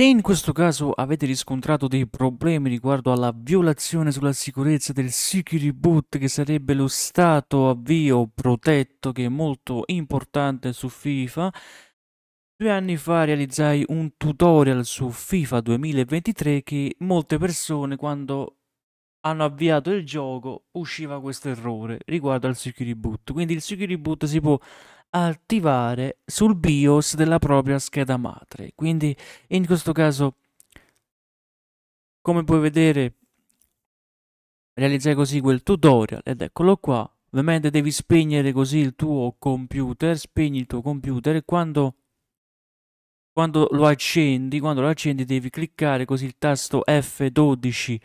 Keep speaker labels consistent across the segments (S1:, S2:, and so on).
S1: Se in questo caso avete riscontrato dei problemi riguardo alla violazione sulla sicurezza del Security Boot, che sarebbe lo stato avvio protetto che è molto importante su FIFA, Due anni fa realizzai un tutorial su FIFA 2023 che molte persone quando hanno avviato il gioco usciva questo errore riguardo al Security Boot. Quindi il Security Boot si può attivare sul BIOS della propria scheda madre. Quindi in questo caso, come puoi vedere, realizzai così quel tutorial ed eccolo qua. Ovviamente devi spegnere così il tuo computer, spegni il tuo computer e quando, quando lo accendi, quando lo accendi devi cliccare così il tasto F12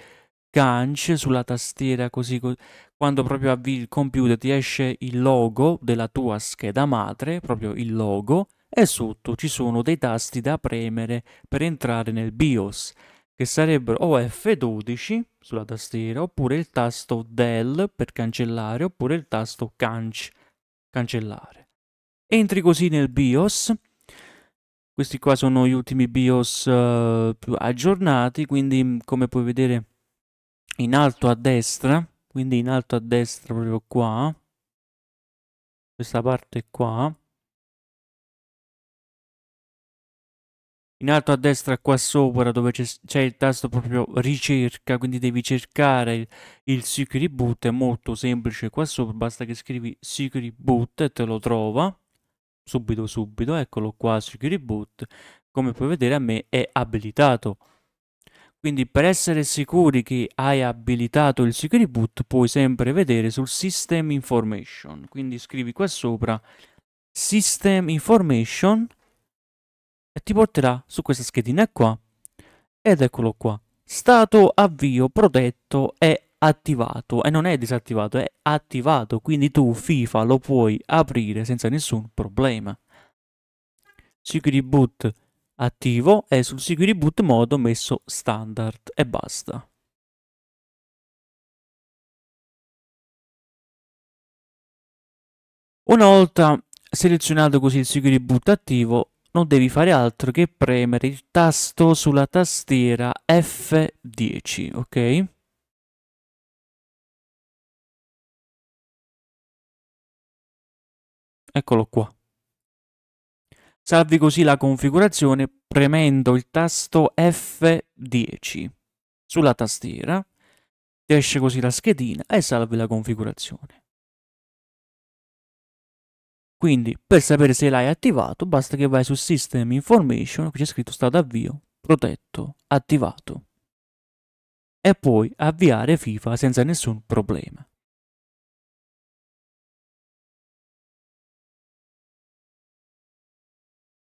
S1: ganci sulla tastiera così, così quando proprio avvii il computer ti esce il logo della tua scheda madre, proprio il logo, e sotto ci sono dei tasti da premere per entrare nel BIOS, che sarebbero o F12 sulla tastiera, oppure il tasto DEL per cancellare, oppure il tasto CANC, cancellare. Entri così nel BIOS, questi qua sono gli ultimi BIOS uh, più aggiornati, quindi come puoi vedere in alto a destra, quindi in alto a destra proprio qua, questa parte qua, in alto a destra qua sopra dove c'è il tasto proprio ricerca, quindi devi cercare il, il security boot, è molto semplice qua sopra, basta che scrivi security boot e te lo trova, subito subito, eccolo qua security boot, come puoi vedere a me è abilitato. Quindi per essere sicuri che hai abilitato il Security Boot puoi sempre vedere sul System Information. Quindi scrivi qua sopra System Information e ti porterà su questa schedina qua ed eccolo qua. Stato avvio protetto è attivato e non è disattivato, è attivato, quindi tu FIFA lo puoi aprire senza nessun problema. Security Boot attivo e sul seguito boot mode ho messo standard e basta.
S2: Una volta
S1: selezionato così il security boot attivo, non devi fare altro che premere il tasto sulla tastiera F10, ok? Eccolo qua. Salvi così la configurazione premendo il tasto F10 sulla tastiera, ti esce così la schedina e salvi la configurazione. Quindi per sapere se l'hai attivato basta che vai su System Information, qui c'è scritto stato avvio, protetto, attivato e puoi avviare FIFA
S2: senza nessun problema.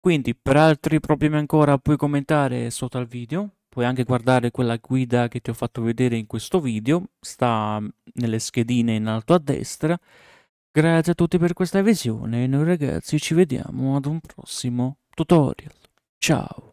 S1: Quindi per altri problemi ancora puoi commentare sotto al video, puoi anche guardare quella guida che ti ho fatto vedere in questo video, sta nelle schedine in alto a destra. Grazie a tutti per questa visione e noi ragazzi ci vediamo ad un prossimo tutorial. Ciao!